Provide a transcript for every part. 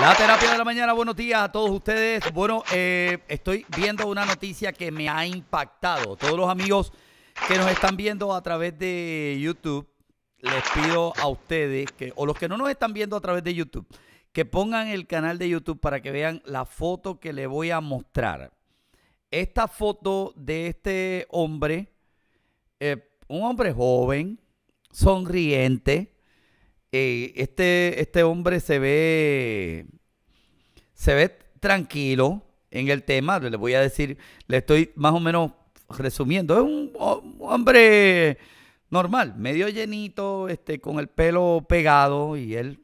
La terapia de la mañana, buenos días a todos ustedes. Bueno, eh, estoy viendo una noticia que me ha impactado. Todos los amigos que nos están viendo a través de YouTube, les pido a ustedes, que, o los que no nos están viendo a través de YouTube, que pongan el canal de YouTube para que vean la foto que le voy a mostrar. Esta foto de este hombre, eh, un hombre joven, sonriente, eh, este, este hombre se ve, se ve tranquilo en el tema. Le voy a decir, le estoy más o menos resumiendo. Es un, hombre normal, medio llenito, este, con el pelo pegado y él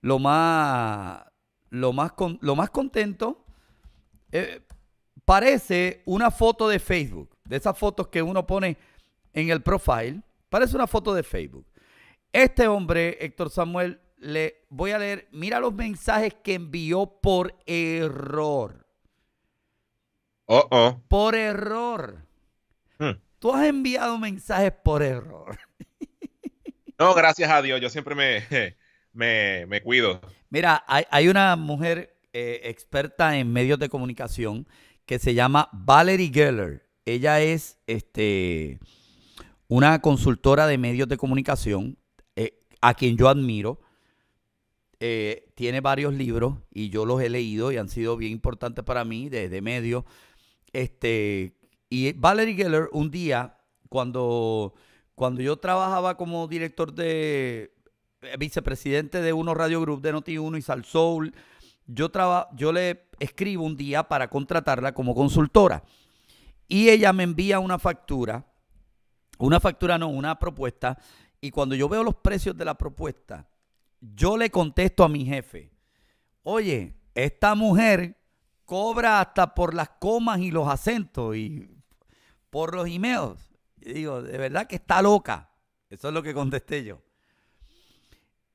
lo más, lo más, con, lo más contento. Eh, parece una foto de Facebook, de esas fotos que uno pone en el profile. Parece una foto de Facebook. Este hombre, Héctor Samuel, le voy a leer, mira los mensajes que envió por error. Oh, oh. Por error. Hmm. Tú has enviado mensajes por error. no, gracias a Dios, yo siempre me, me, cuido. Mira, hay, una mujer eh, experta en medios de comunicación que se llama Valerie Geller. Ella es este, una consultora de medios de comunicación a quien yo admiro. Eh, tiene varios libros y yo los he leído y han sido bien importantes para mí desde medio. Este, y Valerie Geller, un día, cuando, cuando yo trabajaba como director de eh, vicepresidente de Uno Radio Group de Noti1 y Sal Soul, yo, yo le escribo un día para contratarla como consultora. Y ella me envía una factura, una factura no, una propuesta y cuando yo veo los precios de la propuesta, yo le contesto a mi jefe, oye, esta mujer cobra hasta por las comas y los acentos y por los emails. Y digo, de verdad que está loca. Eso es lo que contesté yo.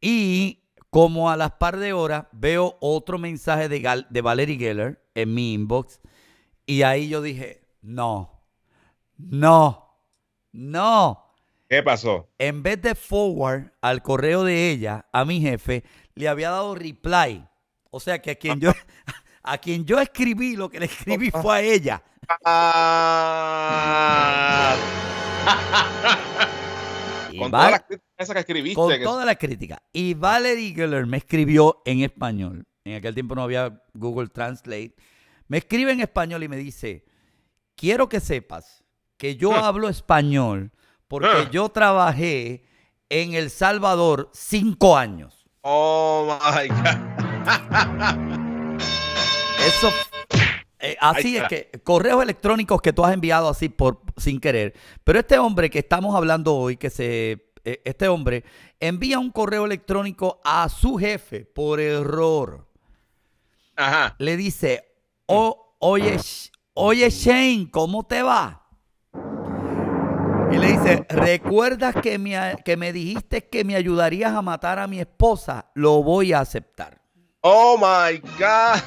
Y como a las par de horas veo otro mensaje de, Gal de Valerie Geller en mi inbox y ahí yo dije, no, no, no. ¿Qué pasó? En vez de forward al correo de ella, a mi jefe, le había dado reply. O sea que a quien yo, a quien yo escribí, lo que le escribí fue a ella. Ah. con toda la crítica. que escribiste. Con todas las Y Valerie Geller me escribió en español. En aquel tiempo no había Google Translate. Me escribe en español y me dice, quiero que sepas que yo hmm. hablo español porque ah. yo trabajé en El Salvador cinco años. Oh my God. Eso. Eh, así es que correos electrónicos que tú has enviado así por sin querer. Pero este hombre que estamos hablando hoy, que se eh, este hombre envía un correo electrónico a su jefe por error. Ajá. Le dice, oh, oye, oye Shane, ¿cómo te va? Y le dice, ¿recuerdas que me, que me dijiste que me ayudarías a matar a mi esposa? Lo voy a aceptar. Oh, my God.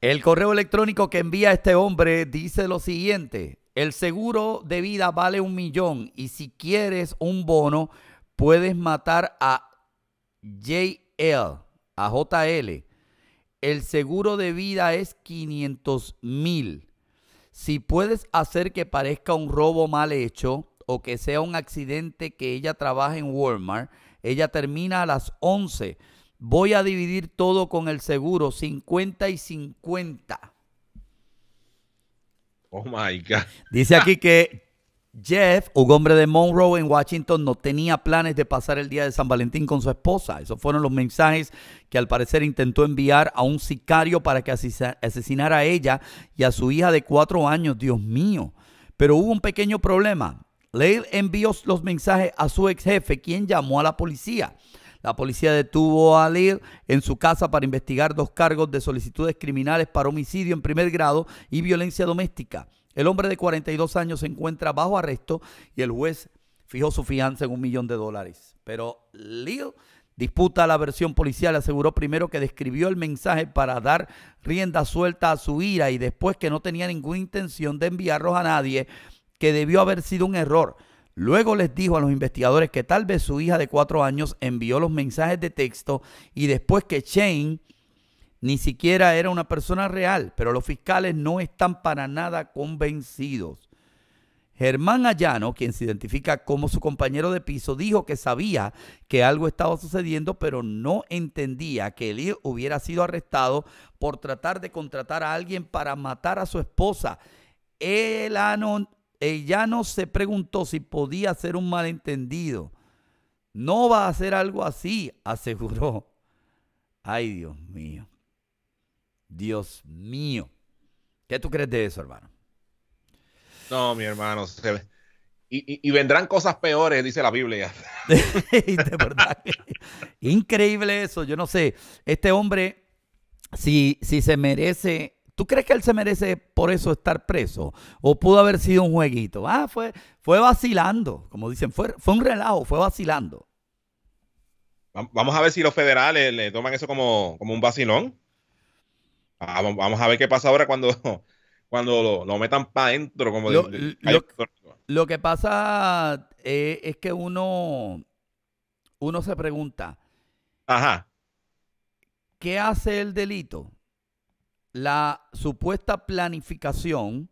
El correo electrónico que envía este hombre dice lo siguiente. El seguro de vida vale un millón y si quieres un bono, puedes matar a JL, a JL. El seguro de vida es 500 mil. Si puedes hacer que parezca un robo mal hecho o que sea un accidente que ella trabaje en Walmart, ella termina a las 11. Voy a dividir todo con el seguro, 50 y 50. Oh my God. Dice aquí que Jeff, un hombre de Monroe en Washington, no tenía planes de pasar el día de San Valentín con su esposa. Esos fueron los mensajes que al parecer intentó enviar a un sicario para que asesinara a ella y a su hija de cuatro años. Dios mío. Pero hubo un pequeño problema. Leil envió los mensajes a su ex jefe, quien llamó a la policía. La policía detuvo a Lear en su casa para investigar dos cargos de solicitudes criminales para homicidio en primer grado y violencia doméstica. El hombre de 42 años se encuentra bajo arresto y el juez fijó su fianza en un millón de dólares. Pero Leo disputa la versión policial, aseguró primero que describió el mensaje para dar rienda suelta a su ira y después que no tenía ninguna intención de enviarlos a nadie, que debió haber sido un error. Luego les dijo a los investigadores que tal vez su hija de cuatro años envió los mensajes de texto y después que Shane ni siquiera era una persona real, pero los fiscales no están para nada convencidos. Germán Ayano, quien se identifica como su compañero de piso, dijo que sabía que algo estaba sucediendo, pero no entendía que él hubiera sido arrestado por tratar de contratar a alguien para matar a su esposa. El Ayano se preguntó si podía ser un malentendido. No va a hacer algo así, aseguró. Ay, Dios mío. Dios mío. ¿Qué tú crees de eso, hermano? No, mi hermano. Y, vendrán cosas peores, dice la Biblia. de verdad. Increíble eso. Yo no sé. Este hombre, si, si se merece. ¿Tú crees que él se merece por eso estar preso? ¿O pudo haber sido un jueguito? Ah, fue, fue vacilando. Como dicen, fue, fue un relajo, fue vacilando. Vamos a ver si los federales le toman eso como, como un vacilón. Vamos, a ver qué pasa ahora cuando, cuando lo, metan para adentro. Como lo, que pasa eh, es que uno, uno se pregunta. Ajá. ¿Qué hace el delito? La supuesta planificación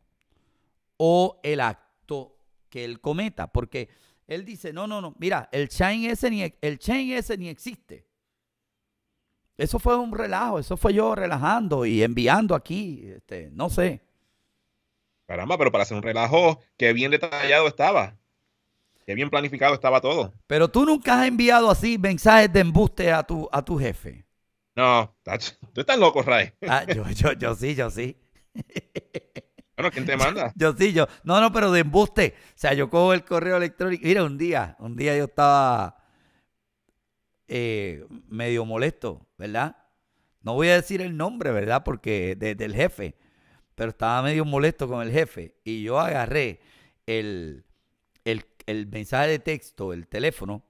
o el acto que él cometa. Porque él dice, no, no, no, mira, el chain ese ni, el chain ese ni existe. Eso fue un relajo, eso fue yo relajando y enviando aquí, este, no sé. Caramba, pero para hacer un relajo, qué bien detallado estaba. Qué bien planificado estaba todo. Pero tú nunca has enviado así mensajes de embuste a tu, a tu jefe. No, tú estás loco, Ray. Ah, yo, yo, yo sí, yo sí. Bueno, ¿quién te manda? Yo, yo, sí, yo. No, no, pero de embuste. O sea, yo cojo el correo electrónico. Mira, un día, un día yo estaba eh, medio molesto, ¿verdad? No voy a decir el nombre, ¿verdad? Porque del jefe, pero estaba medio molesto con el jefe y yo agarré el, el, mensaje de texto, el teléfono,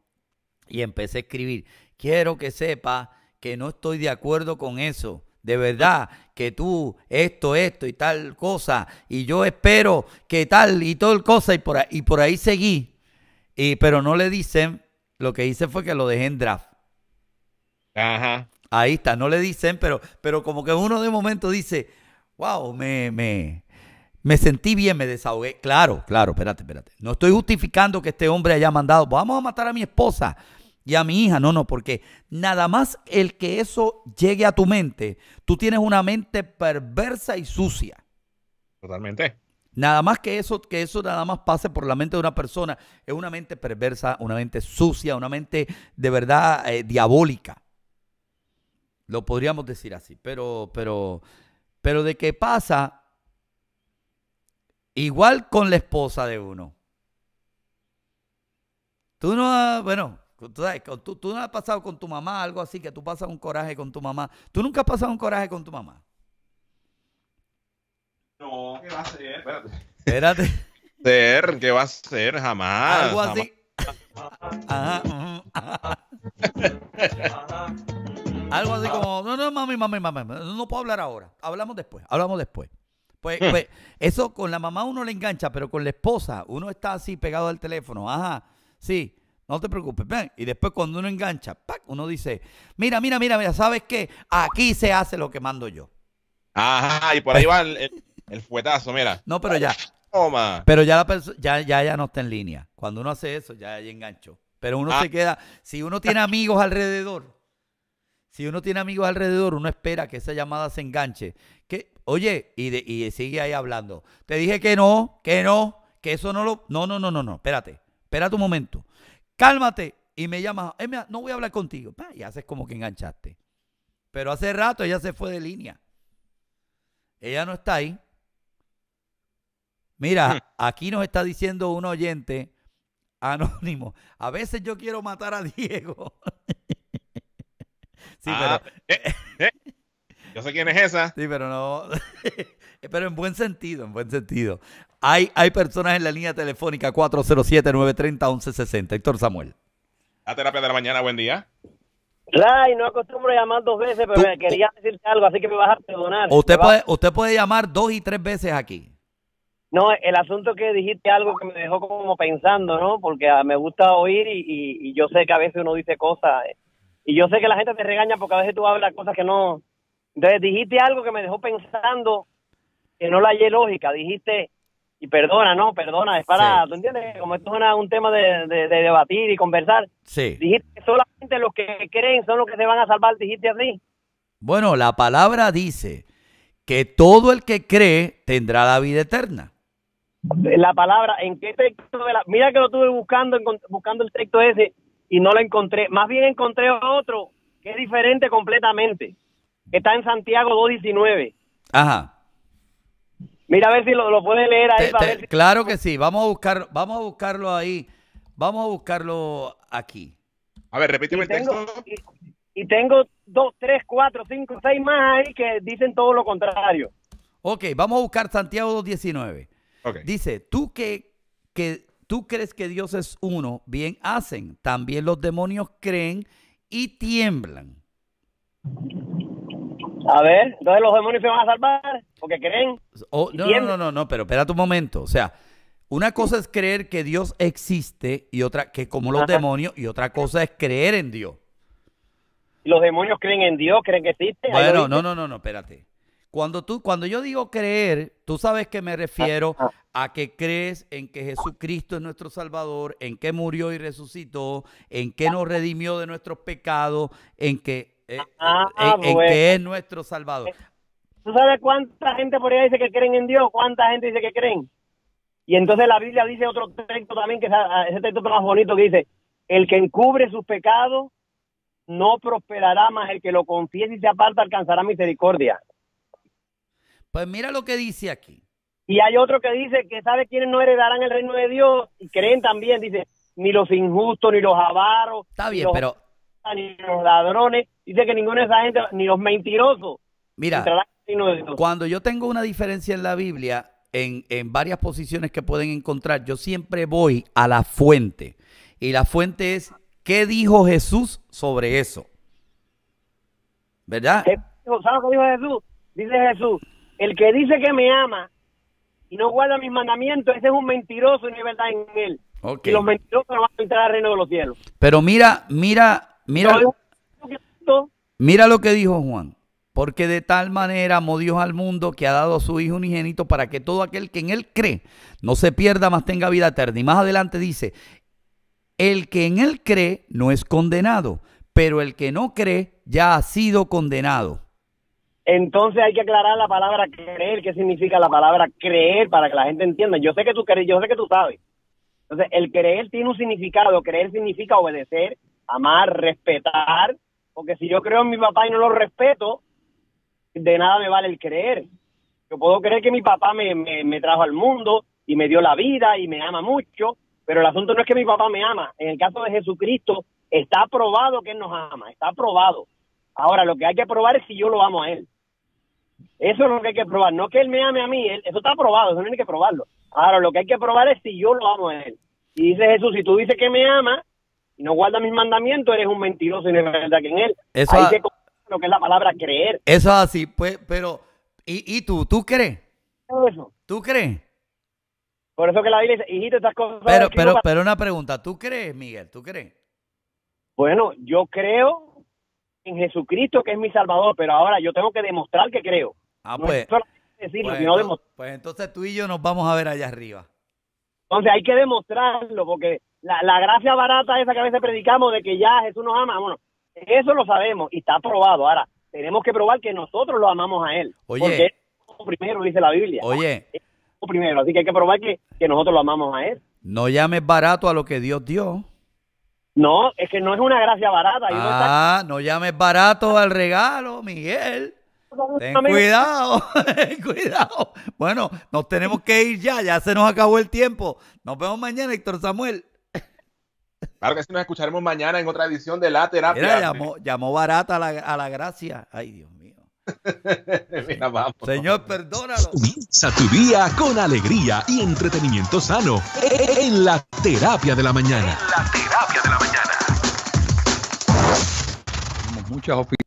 y empecé a escribir, quiero que sepa que no estoy de acuerdo con eso. De verdad, que tú, esto, esto y tal cosa, y yo espero que tal y el cosa, y por ahí, y por ahí seguí. Y, pero no le dicen, lo que hice fue que lo dejé en draft. Ajá. Ahí está, no le dicen, pero, pero como que uno de momento dice, wow, me, me, me sentí bien, me desahogué. Claro, claro, espérate, espérate. No estoy justificando que este hombre haya mandado, vamos a matar a mi esposa y a mi hija. No, no, porque nada más el que eso llegue a tu mente, tú tienes una mente perversa y sucia. Totalmente. Nada más que eso, que eso nada más pase por la mente de una persona, es una mente perversa, una mente sucia, una mente de verdad eh, diabólica. Lo podríamos decir así, pero, pero, pero de qué pasa igual con la esposa de uno. Tú no, bueno, tú, sabes, tú, no has pasado con tu mamá algo así, que tú pasas un coraje con tu mamá. ¿Tú nunca has pasado un coraje con tu mamá? No, ¿qué va a ser? Espérate. ¿Qué va a ser? Jamás. Algo así. Algo así como, no, no, mami, mami, mami, no puedo hablar ahora. Hablamos después, hablamos después. Pues, hmm. pues, eso con la mamá uno le engancha, pero con la esposa uno está así pegado al teléfono. Ajá, sí, no te preocupes. Ven. Y después cuando uno engancha, uno dice, mira, mira, mira, mira, ¿sabes qué? Aquí se hace lo que mando yo. Ajá, y por ahí va el, fuetazo, mira. No, pero ya. Pero ya la ya, ya, ya no está en línea. Cuando uno hace eso, ya, ya engancho Pero uno ah. se queda, si uno tiene amigos alrededor, si uno tiene amigos alrededor, uno espera que esa llamada se enganche. Que, oye, y, y sigue ahí hablando. Te dije que no, que no, que eso no lo... No, no, no, no, no, espérate. Espérate un momento. Cálmate y me llamas. no voy a hablar contigo. Y haces como que enganchaste. Pero hace rato ella se fue de línea. Ella no está ahí. Mira, mm. aquí nos está diciendo un oyente anónimo. A veces yo quiero matar a Diego. Ah, eh, eh. Yo sé quién es esa. Sí, pero no. pero en buen sentido, en buen sentido. Hay, hay personas en la línea telefónica 407-930-1160. Héctor Samuel. a terapia de la mañana, buen día. Ray, no acostumbro a llamar dos veces, pero quería decirte algo, así que me vas a perdonar. Usted puede, usted puede llamar dos y tres veces aquí. No, el asunto que dijiste algo que me dejó como pensando, ¿no? Porque ah, me gusta oír y, y yo sé que a veces uno dice cosas eh, y yo sé que la gente te regaña porque a veces tú hablas cosas que no... Entonces dijiste algo que me dejó pensando que no la hallé lógica. Dijiste, y perdona, no, perdona, es para, ¿tú entiendes? Como esto es un tema de, de, debatir y conversar. Sí. Dijiste que solamente los que creen son los que se van a salvar, dijiste así. Bueno, la palabra dice que todo el que cree tendrá la vida eterna. La palabra, ¿en qué texto Mira que lo estuve buscando, buscando el texto ese, y no lo encontré. Más bien encontré otro que es diferente completamente. Está en Santiago 219. Ajá. Mira a ver si lo, lo leer ahí. para ver Claro que sí. Vamos a buscar, vamos a buscarlo ahí. Vamos a buscarlo aquí. A ver, repíteme el texto. Y, tengo dos, tres, cuatro, cinco, seis más ahí que dicen todo lo contrario. Ok, vamos a buscar Santiago 219. Dice, tú que tú crees que Dios es uno, bien hacen. También los demonios creen y tiemblan. A ver, entonces los demonios se van a salvar porque creen. Oh, no, no, no, no, pero espera un momento. O sea, una cosa es creer que Dios existe y otra que como los demonios y otra cosa es creer en Dios. Los demonios creen en Dios, creen que existe. Bueno, no, no, no, no, espérate. Cuando, tú, cuando yo digo creer, tú sabes que me refiero a que crees en que Jesucristo es nuestro Salvador, en que murió y resucitó, en que nos redimió de nuestros pecados, en que, eh, eh, ah, es nuestro Salvador. ¿Tú sabes cuánta gente por ahí dice que creen en Dios? ¿Cuánta gente dice que creen? Y entonces la Biblia dice otro texto también, que es ese texto más bonito, que dice, el que encubre sus pecados no prosperará, mas el que lo confiese y se aparta alcanzará misericordia. Pues mira lo que dice aquí. Y hay otro que dice que sabe quiénes no heredarán el reino de Dios y creen también, dice, ni los injustos, ni los avaros. Está bien, pero... Ni los ladrones, dice que ninguna de esa gente, ni los mentirosos. Mira, cuando yo tengo una diferencia en la Biblia, en, en varias posiciones que pueden encontrar, yo siempre voy a la fuente. Y la fuente es, ¿qué dijo Jesús sobre eso? ¿Verdad? ¿Sabes lo que dijo Jesús? Dice Jesús, el que dice que me ama y no guarda mis mandamientos, ese es un mentiroso y no hay verdad en él. Y los mentirosos no van a entrar al reino de los cielos. Pero mira, mira, mira. mira lo que dijo Juan. Porque de tal manera amó Dios al mundo que ha dado a su Hijo unigénito para que todo aquel que en Él cree no se pierda, más tenga vida eterna. Y más adelante dice, el que en Él cree no es condenado, pero el que no cree ya ha sido condenado. Entonces hay que aclarar la palabra creer, qué significa la palabra creer para que la gente entienda. Yo sé que tú crees, yo sé que tú sabes. Entonces, el creer tiene un significado. Creer significa obedecer, amar, respetar. Porque si yo creo en mi papá y no lo respeto, de nada me vale el creer. Yo puedo creer que mi papá me, me trajo al mundo y me dio la vida y me ama mucho, pero el asunto no es que mi papá me ama. En el caso de Jesucristo, está probado que Él nos ama, está probado. Ahora, lo que hay que probar es si yo lo amo a Él. Eso es lo que hay que probar. No que él me ame a mí, eso está probado, eso no hay que probarlo. Ahora, lo que hay que probar es si yo lo amo a él. Y dice Jesús, si tú dices que me ama y no guardas mis mandamientos, eres un mentiroso y no es verdad que en él. Eso que a... lo que es la palabra creer. Eso es así, pues, pero, ¿y, y tú? ¿Tú crees? ¿Tú crees? Por eso que la Biblia dice, hijito, estas cosas... Pero, pero, pero una pregunta, ¿tú crees, Miguel? ¿Tú crees? Bueno, yo creo en Jesucristo que es mi Salvador, pero ahora yo tengo que demostrar que creo. Ah, pues, pues, pues. entonces, tú y yo nos vamos a ver allá arriba. Entonces hay que demostrarlo, porque la, gracia barata esa que a veces predicamos de que ya Jesús nos ama, bueno, eso lo sabemos y está probado. Ahora, tenemos que probar que nosotros lo amamos a Él. Oye. Porque primero, dice la Biblia. Oye. primero, así que hay que probar que, que nosotros lo amamos a Él. No llames barato a lo que Dios dio. No, es que no es una gracia barata. Ah, no, llames barato al regalo, Miguel. Ten cuidado, cuidado. Bueno, nos tenemos que ir ya, ya se nos acabó el tiempo. Nos vemos mañana, Héctor Samuel. Claro que sí, nos escucharemos mañana en otra edición de La Terapia. llamó, barata a la, gracia. Ay, Dios mío. Señor, perdónalo. Comienza tu día con alegría y entretenimiento sano en La Terapia de la Mañana. la terapia. Muchas